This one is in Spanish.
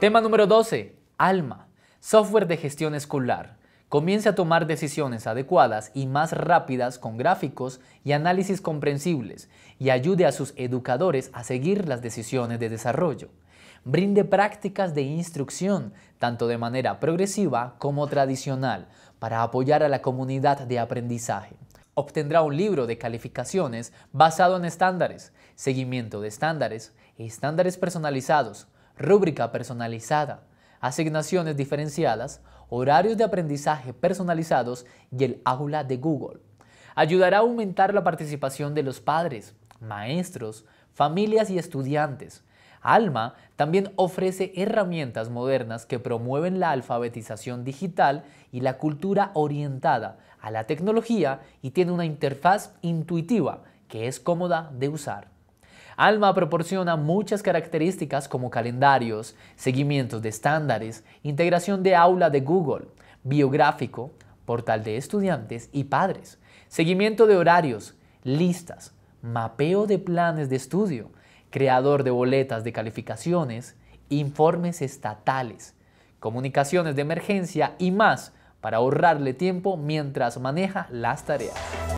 Tema número 12. Alma. Software de gestión escolar. Comience a tomar decisiones adecuadas y más rápidas con gráficos y análisis comprensibles y ayude a sus educadores a seguir las decisiones de desarrollo. Brinde prácticas de instrucción, tanto de manera progresiva como tradicional, para apoyar a la comunidad de aprendizaje obtendrá un libro de calificaciones basado en estándares, seguimiento de estándares, estándares personalizados, rúbrica personalizada, asignaciones diferenciadas, horarios de aprendizaje personalizados y el aula de Google. Ayudará a aumentar la participación de los padres, maestros, familias y estudiantes. Alma también ofrece herramientas modernas que promueven la alfabetización digital y la cultura orientada a la tecnología y tiene una interfaz intuitiva que es cómoda de usar. Alma proporciona muchas características como calendarios, seguimientos de estándares, integración de aula de Google, biográfico, portal de estudiantes y padres, seguimiento de horarios, listas, mapeo de planes de estudio, creador de boletas de calificaciones, informes estatales, comunicaciones de emergencia y más para ahorrarle tiempo mientras maneja las tareas.